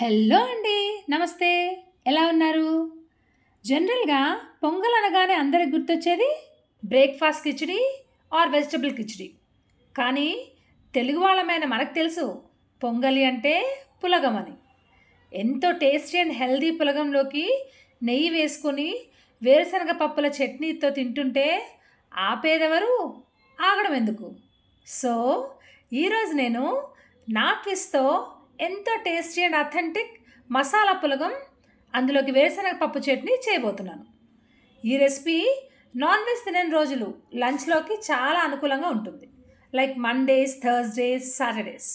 hello అండి నమస్తే ఎలా ఉన్నారు జనరల్గా పొంగల్ అనగానే అందరికి గుర్తొచ్చేది breakfast khichdi or vegetable khichdi కానీ తెలుగు వాళ్ళమైన మనకు తెలుసు పొంగలి అంటే పులగం అని ఎంతో టేస్టీ అండ్ హెల్దీ పులగంలోకి నెయ్యి వేసుకొని వేరుశనగ పప్పుల చట్నీతో తింటుంటే ఆపేదెవరు ఆగడం ఎందుకు సో ఈరోజు నేను నా ట్విస్తో ఎంతో టేస్టీ అండ్ అథెంటిక్ మసాలా పులగం అందులోకి వేరుశనగ పప్పు చట్నీ చేయబోతున్నాను ఈ రెసిపీ నాన్ వెజ్ తినని రోజులు లంచ్లోకి చాలా అనుకూలంగా ఉంటుంది లైక్ మండేస్ థర్స్డేస్ సాటర్డేస్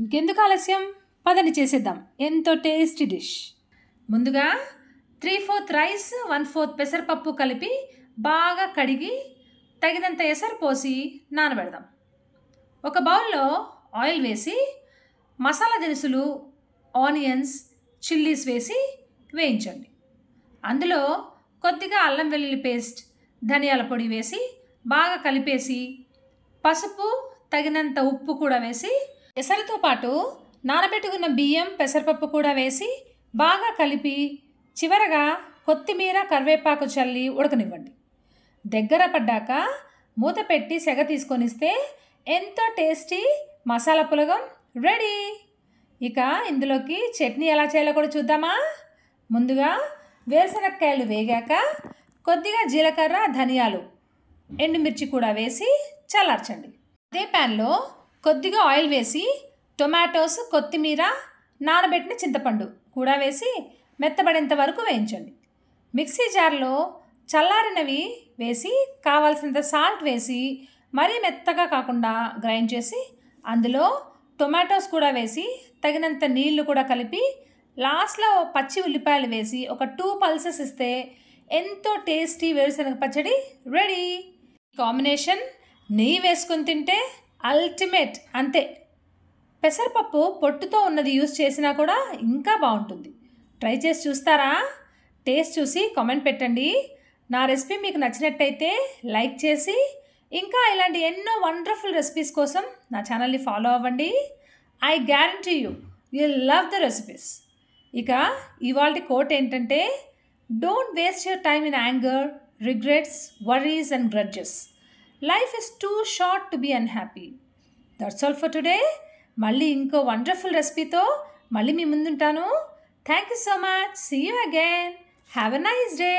ఇంకెందుకు ఆలస్యం పదని చేసేద్దాం ఎంతో టేస్టీ డిష్ ముందుగా three fourth rice one fourth పెసరపప్పు కలిపి బాగా కడిగి తగినంత ఎసరు పోసి నానబెడదాం ఒక బౌల్లో ఆయిల్ వేసి మసాలా దినుసులు ఆనియన్స్ చిల్లీస్ వేసి వేయించండి అందులో కొద్దిగా అల్లం వెల్లుల్లి పేస్ట్ ధనియాల పొడి వేసి బాగా కలిపేసి పసుపు తగినంత ఉప్పు కూడా వేసి ఎసరితో పాటు నానబెట్టుకున్న బియ్యం పెసరపప్పు కూడా వేసి బాగా కలిపి చివరగా కొత్తిమీర కరివేపాకు చల్లి ఉడకనివ్వండి దగ్గర పడ్డాక మూత పెట్టి సెగ తీసుకొనిస్తే ఎంతో టేస్టీ మసాలా పులగం రెడీ ఇక ఇందులోకి చట్నీ ఎలా చేయాలో కూడా చూద్దామా ముందుగా వేరుశనక్కాయలు వేగాక కొద్దిగా జీలకర్ర ధనియాలు ఎండుమిర్చి కూడా వేసి చల్లార్చండి అదే ప్యాన్లో కొద్దిగా ఆయిల్ వేసి టొమాటోస్ కొత్తిమీర నానబెట్టిన చింతపండు కూడా వేసి మెత్తబడేంత వరకు వేయించండి మిక్సీ జార్లో చల్లారినవి వేసి కావాల్సినంత సాల్ట్ వేసి మరీ మెత్తగా కాకుండా గ్రైండ్ చేసి అందులో టొమాటోస్ కూడా వేసి తగినంత నీళ్లు కూడా కలిపి లాస్ట్లో పచ్చి ఉల్లిపాయలు వేసి ఒక టూ పల్సెస్ ఇస్తే ఎంతో టేస్టీ వేరుశనగ పచ్చడి రెడీ కాంబినేషన్ నెయ్యి వేసుకుని తింటే అల్టిమేట్ అంతే పెసరపప్పు పొట్టుతో ఉన్నది యూస్ చేసినా కూడా ఇంకా బాగుంటుంది ట్రై చేసి చూస్తారా టేస్ట్ చూసి కామెంట్ పెట్టండి నా రెసిపీ మీకు నచ్చినట్టయితే లైక్ చేసి ఇంకా ఇలాంటి ఎన్నో వండర్ఫుల్ రెసిపీస్ కోసం నా ఛానల్ని ఫాలో అవ్వండి I guarantee you you love the recipes ఇక ఇవాళ కోట్ ఏంటంటే don't waste your time in anger regrets worries and grudges life is too short to be unhappy that's all for today మళ్ళీ ఇంకో wonderful రెసిపీతో మళ్ళీ మీ ముందుంటాను thank you so much see you again have a nice day